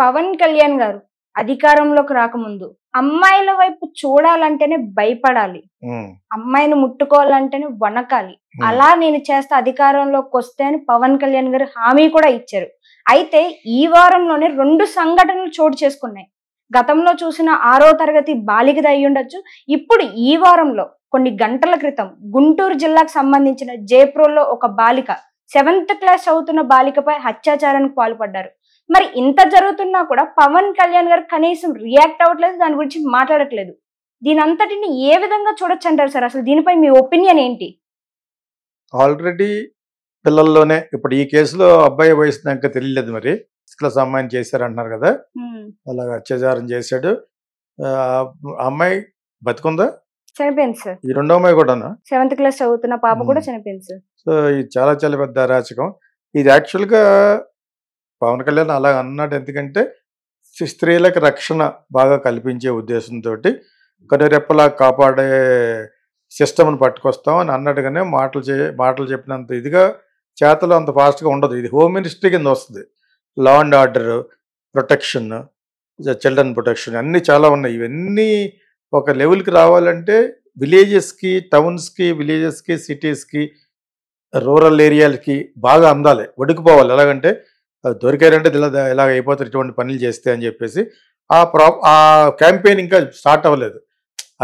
పవన్ కళ్యాణ్ గారు అధికారంలోకి రాకముందు అమ్మాయిల వైపు చూడాలంటేనే భయపడాలి అమ్మాయిని ముట్టుకోవాలంటేనే వనకాలి అలా నేను చేస్తే అధికారంలోకి వస్తే అని పవన్ కళ్యాణ్ గారు హామీ కూడా ఇచ్చారు అయితే ఈ వారంలోనే రెండు సంఘటనలు చోటు చేసుకున్నాయి గతంలో చూసిన ఆరో తరగతి బాలికది అయి ఉండొచ్చు ఇప్పుడు ఈ వారంలో కొన్ని గంటల క్రితం గుంటూరు జిల్లాకు సంబంధించిన జేప్రోల్లో ఒక బాలిక సెవెంత్ క్లాస్ చదువుతున్న బాలికపై అత్యాచారానికి పాల్పడ్డారు మరి ఇంత జరుగుతున్నా కూడా పవన్ కళ్యాణ్ గారు కనీసం రియాక్ట్ అవ్వట్లేదు దాని గురించి మాట్లాడట్లేదు దీని అంతటిని ఏ విధంగా చూడొచ్చు అంటారు సార్ అసలు దీనిపై మీ ఒపీనియన్ ఏంటి ఆల్రెడీ పిల్లల్లోనే ఇప్పుడు ఈ కేసులో అబ్బాయి వయసు దాకా తెలియలేదు మరి ఇసుకల సామాన్ చేశారు అంటున్నారు కదా అలాగ అత్యాచారం చేశాడు అమ్మాయి బతుకుందా చనిపోయింది సార్ ఈ రెండో అమ్మాయి కూడా సెవెంత్ క్లాస్ చదువుతున్న పాప కూడా చనిపోయింది సార్ సో ఇది చాలా చాలా పెద్ద అరాచకం ఇది యాక్చువల్గా పవన్ కళ్యాణ్ అలా అన్నాడు ఎందుకంటే స్త్రీలకు రక్షణ బాగా కల్పించే ఉద్దేశంతో కొన్ని రెప్పలా కాపాడే సిస్టమ్ని పట్టుకొస్తాం అని అన్నట్టుగానే మాటలు చే మాటలు చెప్పినంత ఇదిగా చేతలో అంత ఫాస్ట్గా ఉండదు ఇది హోమ్ మినిస్ట్రీ కింద వస్తుంది law and order protection children protection అన్నీ చాలా ఉన్నాయి ఇవన్నీ ఒక లెవెల్కి రావాలంటే విలేజెస్కి టౌన్స్కి విలేజెస్కి సిటీస్కి రూరల్ ఏరియాలకి బాగా అందాలి వడుకుపోవాలి ఎలాగంటే దొరికారంటే ఇలా ఇలాగ అయిపోతారు ఇటువంటి పనులు చేస్తే అని చెప్పేసి ఆ ప్రా ఆ క్యాంపెయిన్ ఇంకా స్టార్ట్ అవ్వలేదు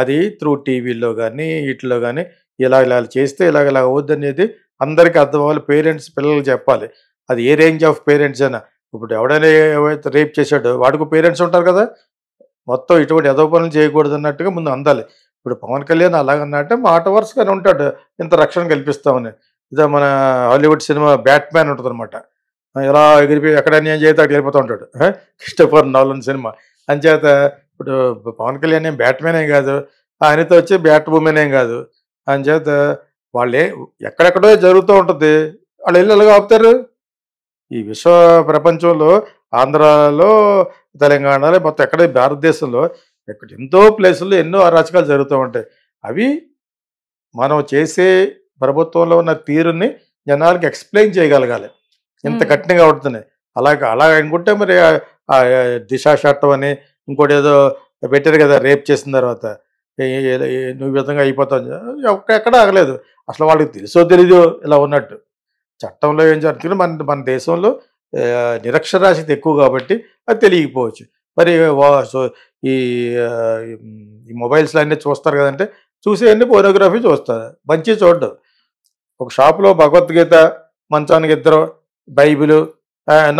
అది త్రూ టీవీలో కానీ వీటిలో కానీ ఇలా ఇలా చేస్తే ఇలాగ ఇలా అనేది అందరికీ అర్థం అవ్వాలి పేరెంట్స్ పిల్లలు చెప్పాలి అది ఏ రేంజ్ ఆఫ్ పేరెంట్స్ అయినా ఇప్పుడు ఎవడైనా ఏవైతే రేప్ చేశాడో వాడికి పేరెంట్స్ ఉంటారు కదా మొత్తం ఇటువంటి ఎదో పనులు చేయకూడదు అన్నట్టుగా ముందు అందాలి ఇప్పుడు పవన్ కళ్యాణ్ అలాగన్నట్టే మాట వరుసగానే ఉంటాడు ఇంత రక్షణ కల్పిస్తామని ఇదే మన హాలీవుడ్ సినిమా బ్యాట్మ్యాన్ అనమాట ఎలా ఎగిరిపోయి ఎక్కడ అన్యాయం చేస్తే అక్కడ వెళ్ళిపోతూ ఉంటాడు క్రిస్టఫర్ నాలన్ సినిమా అంచేత ఇప్పుడు పవన్ కళ్యాణ్ ఏం బ్యాట్మెన్ ఏం కాదు ఆయనతో వచ్చి బ్యాట్ ఉమెన్ ఏం కాదు అంచేత వాళ్ళే ఎక్కడెక్కడో జరుగుతూ ఉంటుంది వాళ్ళు వెళ్ళి ఎలాగో ఆపుతారు ఈ విశ్వ ప్రపంచంలో ఆంధ్రాలో తెలంగాణలో మొత్తం ఎక్కడ భారతదేశంలో ఇక్కడ ఎంతో ప్లేసుల్లో ఎన్నో అరాచకాలు జరుగుతూ ఉంటాయి అవి మనం చేసే ప్రభుత్వంలో ఉన్న తీరుని జనాలకు ఎక్స్ప్లెయిన్ చేయగలగాలి ఇంత కఠినంగా పడుతున్నాయి అలాగ అలాగ అనుకుంటే మరి దిశా చట్టం అని ఇంకోటి ఏదో పెట్టారు కదా రేప్ చేసిన తర్వాత నువ్వు విధంగా అయిపోతావు ఎక్కడ ఆగలేదు అసలు వాళ్ళకి తెలుసో తెలీదు ఇలా ఉన్నట్టు చట్టంలో ఏం జరుగుతుంది మన మన దేశంలో నిరక్షరాస్యత ఎక్కువ కాబట్టి అది తెలియకపోవచ్చు మరి ఈ ఈ మొబైల్స్లో అన్నీ చూస్తారు కదంటే చూసేవన్నీ పోనోగ్రఫీ చూస్తారు మంచి చూడ్డం ఒక షాప్లో భగవద్గీత మంచానికి ఇద్దరు బైబిల్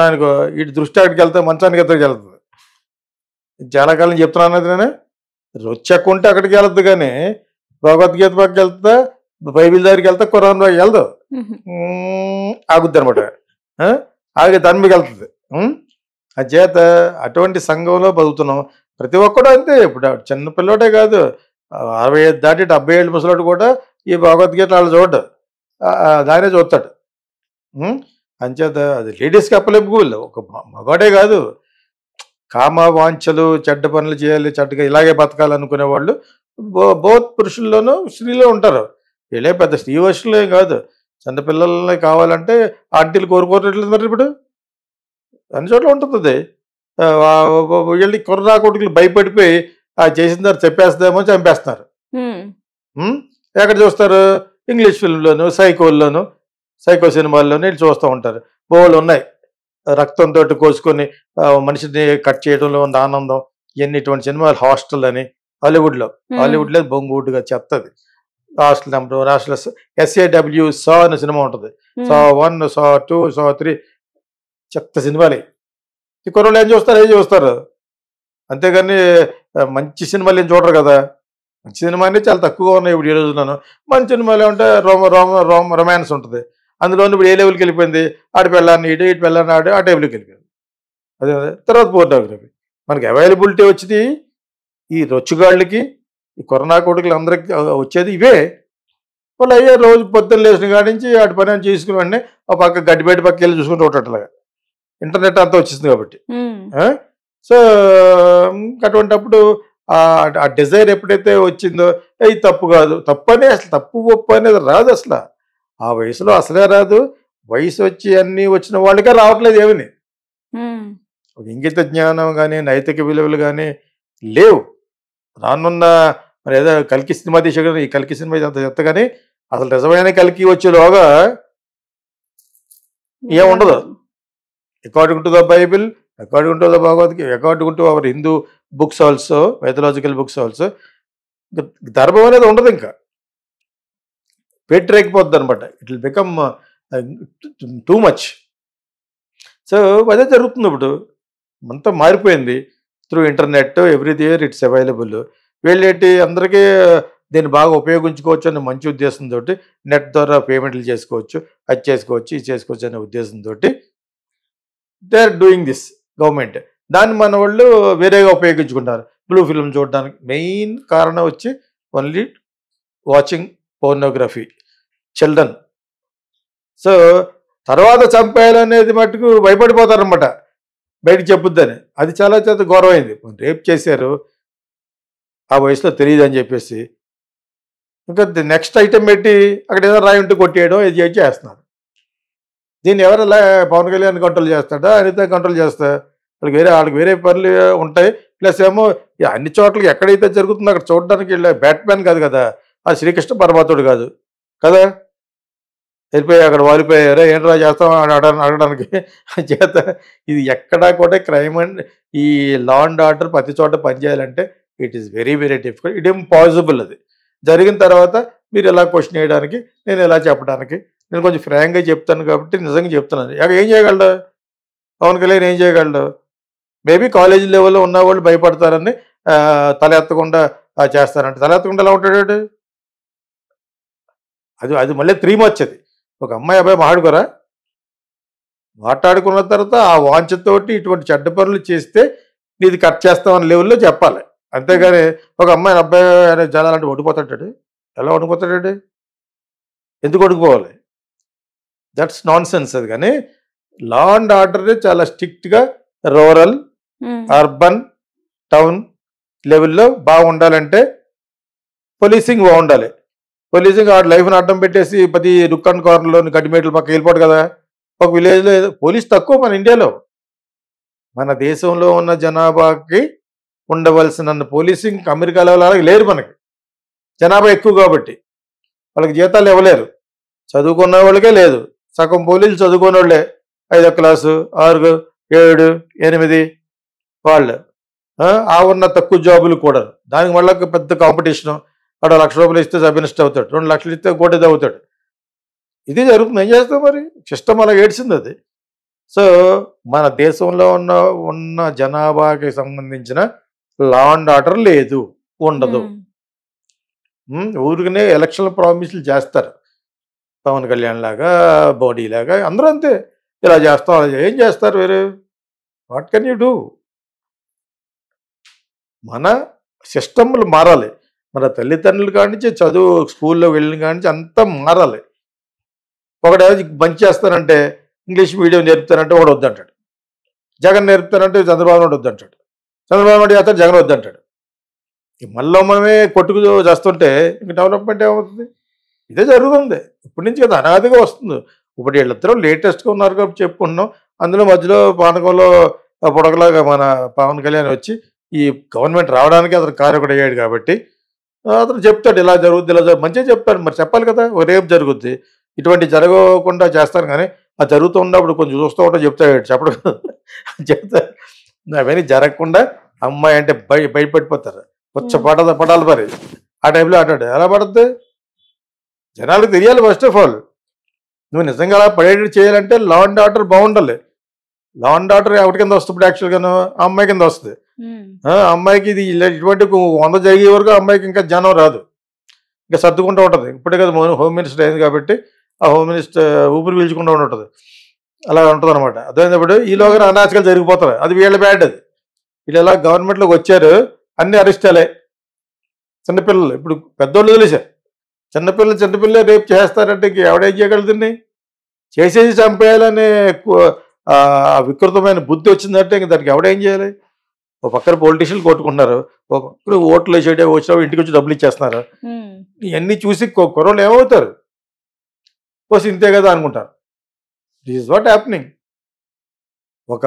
నాకు ఇటు దృష్టి అక్కడికి వెళ్తే మంచానికి ఎక్కడికి వెళ్తుంది చాలా కాలం చెప్తున్నాను అది నేను రొచ్చకుంటే అక్కడికి వెళ్తుంది కానీ భగవద్గీత పక్కకి వెళ్తా బైబిల్ దగ్గరికి వెళ్తా కురాన్ పక్కకి వెళ్దు ఆగుద్ది అనమాట ఆగి మీకు వెళ్తుంది ఆ చేత అటువంటి సంఘంలో బతుకుతున్నాం ప్రతి ఒక్కడు అంతే ఇప్పుడు చిన్న పిల్లోడే కాదు అరవై ఐదు దాటి డెబ్బై ఏళ్ళు ముసలాడు కూడా ఈ భగవద్గీత వాళ్ళు చూడడు దానే చూస్తాడు అంచేత అది కప్పలేపు అప్పలేపుకోవాలి ఒక మగాడే కాదు కామ వాంఛలు చెడ్డ పనులు చేయాలి చెడ్డగా ఇలాగే బతకాలనుకునే వాళ్ళు బౌత్ పురుషుల్లోనూ స్త్రీలో ఉంటారు వీళ్ళే పెద్ద స్త్రీ వర్షులే కాదు చిన్నపిల్లలనే కావాలంటే ఆంటీలు కోరుకోరట్లేదు మరి ఇప్పుడు అన్ని చోట్ల ఉంటుంది వీళ్ళని కొరనా కొడుకులు భయపడిపోయి ఆ చేసిన తర్వాత చెప్పేస్తామో చంపేస్తున్నారు ఎక్కడ చూస్తారు ఇంగ్లీష్ ఫిల్మ్లోను సైకోల్లోను సైకో సినిమాల్లోనే చూస్తూ ఉంటారు బోలు ఉన్నాయి రక్తంతో కోసుకొని మనిషిని కట్ చేయడంలో ఉన్న ఆనందం ఎన్నిటువంటి సినిమాలు హాస్టల్ అని హాలీవుడ్లో హాలీవుడ్లో బొంగుడ్గా చెత్తది Hostel number one Hostel S A W Saw అనే సినిమా ఉంటుంది Saw one Saw two Saw three చెత్త సినిమాలే ఈ కొన్ని ఏం చూస్తారు ఏం చూస్తారు అంతేగాని మంచి సినిమాలు ఏం చూడరు కదా మంచి సినిమా అనేది చాలా తక్కువగా ఉన్నాయి ఇప్పుడు ఈ నన్ను మంచి సినిమాలు ఏమంటే రోమ రోమ రోమ రొమాన్స్ ఉంటుంది అందులో ఇప్పుడు ఏ లెవెల్కి వెళ్ళిపోయింది ఆడి పెళ్ళాన్ని ఇటు ఇటు పెళ్ళాన్ని ఆడు ఆ టైంలోకి వెళ్ళిపోయింది అదే తర్వాత పోర్నోగ్రఫీ మనకి అవైలబిలిటీ వచ్చింది ఈ రొచ్చుగాళ్ళకి ఈ కరోనా కొడుకులు అందరికి వచ్చేది ఇవే వాళ్ళు అయ్యే రోజు పొద్దున్న లేచిన కాడి నుంచి వాటి పని చేసుకుని వెంటనే ఆ పక్క గడ్డిపేట పక్క వెళ్ళి చూసుకుంటూ ఉండట్లాగా ఇంటర్నెట్ అంతా వచ్చేసింది కాబట్టి సో అటువంటిప్పుడు ఆ డిజైర్ ఎప్పుడైతే వచ్చిందో ఇది తప్పు కాదు తప్పు అనే అసలు తప్పు ఒప్పు అనేది రాదు అసలు ఆ వయసులో అసలే రాదు వయసు వచ్చి అన్నీ వచ్చిన వాళ్ళకే రావట్లేదు ఏమని ఇంగిత జ్ఞానం కానీ నైతిక విలువలు కానీ లేవు రానున్న మరి ఏదో కలికి సినిమా తీసే ఈ కలికి సినిమా అంత కానీ అసలు నిజమైన కలికి వచ్చేలోగా ఏం ఉండదు according to the Bible according to the భగవద్గీ according to our Hindu books also mythological books also ధర్మం అనేది ఉండదు ఇంకా పెట్టరేకపోద్ది అనమాట it will become uh, too much so అదే జరుగుతుంది ఇప్పుడు అంతా మారిపోయింది త్రూ ఇంటర్నెట్ ఎవ్రీథియర్ ఇట్స్ అవైలబుల్ వీళ్ళేంటి అందరికీ దీన్ని బాగా ఉపయోగించుకోవచ్చు అనే మంచి ఉద్దేశంతో నెట్ ద్వారా పేమెంట్లు చేసుకోవచ్చు అది చేసుకోవచ్చు ఇది చేసుకోవచ్చు అనే ఉద్దేశంతో they are doing this government దాన్ని మన వాళ్ళు వేరేగా ఉపయోగించుకుంటారు బ్లూ ఫిల్మ్ చూడడానికి మెయిన్ కారణం వచ్చి only watching pornography children so తర్వాత చంపేయాలనేది మట్టుకు భయపడిపోతారనమాట బయటకు చెప్పుద్దని అది చాలా చేత గౌరవమైంది రేప్ చేశారు ఆ వయసులో తెలియదు అని చెప్పేసి ఇంకా నెక్స్ట్ ఐటెం పెట్టి అక్కడ ఏదో రాయి ఉంటే కొట్టేయడం ఇది చేసి చేస్తున్నారు దీన్ని ఎవరు పవన్ కళ్యాణ్ కంట్రోల్ చేస్తాడా అనిత కంట్రోల్ చేస్తా వాళ్ళకి వేరే వాళ్ళకి వేరే పనులు ఉంటాయి ప్లస్ ఏమో అన్ని చోట్లకి ఎక్కడైతే జరుగుతుందో అక్కడ చూడడానికి వెళ్ళే కాదు కదా ఆ శ్రీకృష్ణ పరమాత్ముడు కాదు కదా వెళ్ళిపోయి అక్కడ వాలిపోయారా ఏంట్రా చేస్తాం అని అడగడానికి చేత ఇది ఎక్కడా కూడా క్రైమ్ అండ్ ఈ లా అండ్ ఆర్డర్ ప్రతి చోట పనిచేయాలంటే it is very very difficult it impossible అది జరిగిన తర్వాత మీరు ఎలా క్వశ్చన్ చేయడానికి నేను ఎలా చెప్పడానికి నేను కొంచెం ఫ్రాంక్గా చెప్తాను కాబట్టి నిజంగా చెప్తున్నాను ఇక ఏం చేయగలడు పవన్ కళ్యాణ్ ఏం చేయగలడు మేబీ కాలేజీ లెవెల్లో ఉన్న వాళ్ళు భయపడతారని తల ఎత్తకుండా చేస్తారంటే తల ఎత్తకుండా ఎలా ఉంటాడు అది అది మళ్ళీ త్రీ వచ్చేది ఒక అమ్మాయి అబ్బాయి మాట్లాడుకోరా మాట్లాడుకున్న తర్వాత ఆ వాంఛతోటి ఇటువంటి చెడ్డ పనులు చేస్తే నీది కట్ చేస్తామని లెవెల్లో చెప్పాలి అంతేగాని ఒక అమ్మాయి అబ్బాయి అనే జనాలంటే వండిపోతాడు ఎలా వండిపోతాడు ఎందుకు వండుకుపోవాలి దట్స్ నాన్ సెన్స్ అది కానీ లా అండ్ ఆర్డర్ని చాలా స్ట్రిక్ట్గా రూరల్ అర్బన్ టౌన్ లెవెల్లో బాగుండాలంటే పోలీసింగ్ బాగుండాలి పోలీసింగ్ ఆ లైఫ్ని అడ్డం పెట్టేసి ప్రతి దుక్కన్ కార్నర్లోని గడ్డిమేటల పక్క వెళ్ళిపోడు కదా ఒక విలేజ్లో పోలీస్ తక్కువ మన ఇండియాలో మన దేశంలో ఉన్న జనాభాకి ఉండవలసిన పోలీసింగ్ లెవెల్ అలాగే లేరు మనకి జనాభా ఎక్కువ కాబట్టి వాళ్ళకి జీతాలు ఇవ్వలేరు చదువుకున్న వాళ్ళకే లేదు సగం పోలీసులు చదువుకున్న వాళ్ళే ఐదో క్లాసు ఆరు ఏడు ఎనిమిది వాళ్ళు ఆ ఉన్న తక్కువ జాబులు కూడా దానికి మళ్ళీ పెద్ద కాంపిటీషను వాడు లక్ష రూపాయలు ఇస్తే సభ్యనిష్ట అవుతాడు రెండు లక్షలు ఇస్తే కోటి అవుతాడు ఇది జరుగుతుంది ఏం చేస్తాం మరి సిస్టమ్ అలా ఏడ్చింది అది సో మన దేశంలో ఉన్న ఉన్న జనాభాకి సంబంధించిన లా అండ్ ఆర్డర్ లేదు ఉండదు ఊరికనే ఎలక్షన్ ప్రామిస్లు చేస్తారు పవన్ కళ్యాణ్ లాగా బాడీ లాగా అందరూ అంతే ఇలా చేస్తాం అలా ఏం చేస్తారు వేరే వాట్ కెన్ యూ డూ మన సిస్టమ్లు మారాలి మన తల్లిదండ్రులు కానించి చదువు స్కూల్లో వెళ్ళిన కానించి అంతా మారాలి ఒకడు మంచి చేస్తానంటే ఇంగ్లీష్ మీడియం నేర్పుతానంటే ఒకడు వద్దంటాడు జగన్ నేర్పుతానంటే చంద్రబాబు నాయుడు వద్దంటాడు చంద్రబాబు నాయుడు చేస్తాడు జగన్ వద్దంటాడు మళ్ళీ మనమే కొట్టుకు చేస్తుంటే ఇంక డెవలప్మెంట్ ఏమవుతుంది ఇదే జరుగుతుంది ఇప్పటి నుంచి కదా అనాదిగా వస్తుంది ఇప్పుడు వీళ్ళిద్దరూ లేటెస్ట్గా ఉన్నారు కాబట్టి చెప్పుకుంటున్నాం అందులో మధ్యలో పానకంలో పొడకలాగా మన పవన్ కళ్యాణ్ వచ్చి ఈ గవర్నమెంట్ రావడానికి అతను కార్యకుడు అయ్యాడు కాబట్టి అతను చెప్తాడు ఇలా జరుగుద్ది ఇలా మంచిగా చెప్తాడు మరి చెప్పాలి కదా రేపు జరుగుద్ది ఇటువంటి జరగకుండా చేస్తాను కానీ ఆ జరుగుతున్నప్పుడు కొంచెం చూస్తూ ఉంటా చెప్తాడు చెప్పడం చెప్తాడు అవన్నీ జరగకుండా అమ్మాయి అంటే భయ భయపడిపోతారు కొంచెం పడాలి పడాలి మరి ఆ టైంలో అంటాడు ఎలా పడుద్ది జనాలకు తెలియాలి ఫస్ట్ ఆఫ్ ఆల్ నువ్వు నిజంగా అలా పడేటట్టు చేయాలంటే లా అండ్ ఆర్డర్ బాగుండాలి లా అండ్ డాటర్ ఎవరి కింద వస్తుంది యాక్చువల్ ఆ అమ్మాయి కింద వస్తుంది ఆ అమ్మాయికి ఇది ఇటువంటి వంద జరిగే వరకు అమ్మాయికి ఇంకా జనం రాదు ఇంకా సర్దుకుంటూ ఉంటుంది ఇప్పుడే కదా హోమ్ మినిస్టర్ అయింది కాబట్టి ఆ హోమ్ మినిస్టర్ ఊపిరి పీల్చుకుంటూ ఉంటుంది అలా ఉంటుంది అనమాట అర్థమైనప్పుడు ఈలోగా అనాచకాలు జరిగిపోతారు అది వీళ్ళ బ్యాడ్ అది వీళ్ళు ఎలా గవర్నమెంట్లోకి వచ్చారు అన్ని అరెస్టాలే చిన్నపిల్లలు ఇప్పుడు పెద్దోళ్ళు తెలిసారు చిన్నపిల్లలు చిన్నపిల్లలు రేపు చేస్తారంటే ఎవడే చేయగలుగుతుంది చేసేసి చంపేయాలనే ఆ వికృతమైన బుద్ధి వచ్చిందంటే ఇంక దానికి ఎవడేం చేయాలి ఒక పక్కన పొలిటీషియన్లు కొట్టుకుంటున్నారు ఒక పక్కన ఓట్లు వేసేటే వచ్చినా ఇంటికి వచ్చి డబ్బులు ఇచ్చేస్తున్నారు ఇవన్నీ చూసి కుర్రోళ్ళు ఏమవుతారు పోసి ఇంతే కదా అనుకుంటారు దిస్ ఇస్ వాట్ హ్యాపెనింగ్ ఒక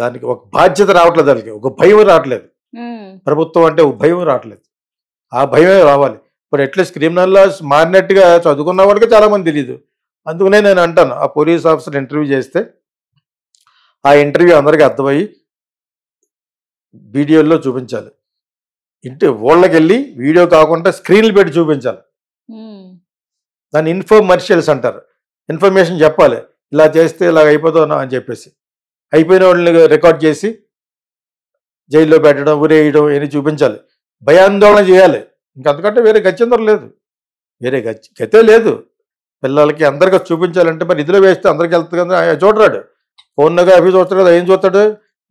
దానికి ఒక బాధ్యత రావట్లేదు దానికి ఒక భయం రావట్లేదు ప్రభుత్వం అంటే ఒక భయం రావట్లేదు ఆ భయమే రావాలి ఇప్పుడు ఎట్లీస్ట్ క్రిమినల్ లాస్ మారినట్టుగా చదువుకున్న వాడికి మంది తెలియదు అందుకనే నేను అంటాను ఆ పోలీస్ ఆఫీసర్ ఇంటర్వ్యూ చేస్తే ఆ ఇంటర్వ్యూ అందరికీ అర్థమయ్యి వీడియోల్లో చూపించాలి ఇంటి ఓళ్ళకి వెళ్ళి వీడియో కాకుండా స్క్రీన్లు పెట్టి చూపించాలి దాన్ని ఇన్ఫోమర్షియల్స్ అంటారు ఇన్ఫర్మేషన్ చెప్పాలి ఇలా చేస్తే ఇలా అయిపోతాను అని చెప్పేసి అయిపోయిన వాళ్ళని రికార్డ్ చేసి జైల్లో పెట్టడం ఊరేయడం ఇవన్నీ చూపించాలి భయాందోళన చేయాలి ఇంకంతకంటే వేరే గత్యంతరం లేదు వేరే గచ్చి గతే లేదు పిల్లలకి అందరికీ చూపించాలంటే మరి నిధులు వేస్తే అందరికి వెళ్తుంది కదా చూడరాడు పౌర్ణగా అవి చూస్తాడు ఏం చూస్తాడు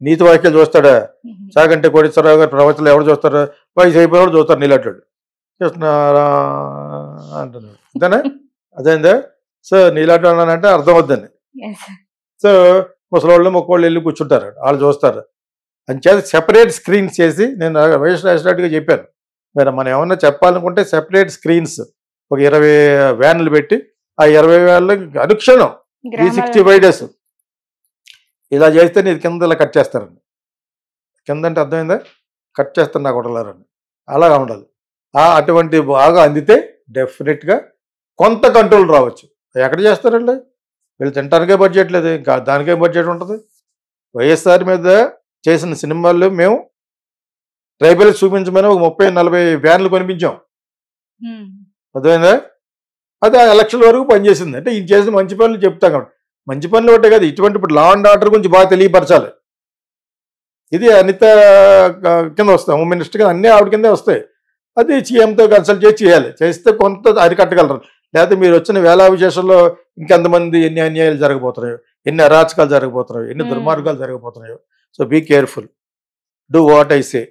నీతి వాక్యాలు చూస్తాడా సాగంటే కోటేశ్వరరావు గారి ప్రవచనలు ఎవరు చూస్తారు వయసు అయిపోయినప్పుడు చూస్తారు నీలాంటాడు చూస్తున్నారా అంటున్నాడు అంతేనా అదేందా సో నీలాంటి అంటే అర్థం అవుద్దని సో ముసలోళ్ళు మొక్కోళ్ళు వెళ్ళి కూర్చుంటారు వాళ్ళు చూస్తారు అని చేత సెపరేట్ స్క్రీన్స్ చేసి నేను వైఎస్ రాసినట్టుగా చెప్పాను మీరు మనం ఏమన్నా చెప్పాలనుకుంటే సెపరేట్ స్క్రీన్స్ ఒక ఇరవై వ్యాన్లు పెట్టి ఆ ఇరవై వేల అనుక్షణం త్రీ సిక్స్టీ ఫైవ్ డేస్ ఇలా చేస్తే నీది కింద ఇలా కట్ చేస్తారండి కింద అంటే అర్థమైందా కట్ చేస్తాను నాకు ఉండలేరండి అలాగా ఉండాలి అటువంటి బాగా అందితే డెఫినెట్గా కొంత కంట్రోల్ రావచ్చు ఎక్కడ చేస్తారండి వీళ్ళు తినడానికే బడ్జెట్ లేదు ఇంకా దానికే బడ్జెట్ ఉంటుంది వైఎస్ఆర్ మీద చేసిన సినిమాలు మేము ట్రైబల్ చూపించమని ఒక ముప్పై నలభై వ్యాన్లు కొనిపించాం అర్థమైందా అది ఆ ఎలక్షన్ వరకు పనిచేసింది అంటే ఇది చేసిన మంచి పనులు చెప్తాం కాబట్టి మంచి పనులు ఒకటే కదా ఇటువంటి ఇప్పుడు లా అండ్ ఆర్డర్ గురించి బాగా తెలియపరచాలి ఇది అనిత కింద వస్తాం హోమ్ మినిస్టర్ కింద అన్నీ ఆవిడ కిందే వస్తాయి అది సీఎంతో కన్సల్ట్ చేసి చేయాలి చేస్తే కొంత అరికట్టగలరు లేకపోతే మీరు వచ్చిన వేలా విశేషంలో ఇంకెంతమంది ఎన్ని అన్యాయాలు జరగబోతున్నాయో ఎన్ని అరాచకాలు జరగబోతున్నాయో ఎన్ని దుర్మార్గాలు జరగబోతున్నాయో so be careful do what I say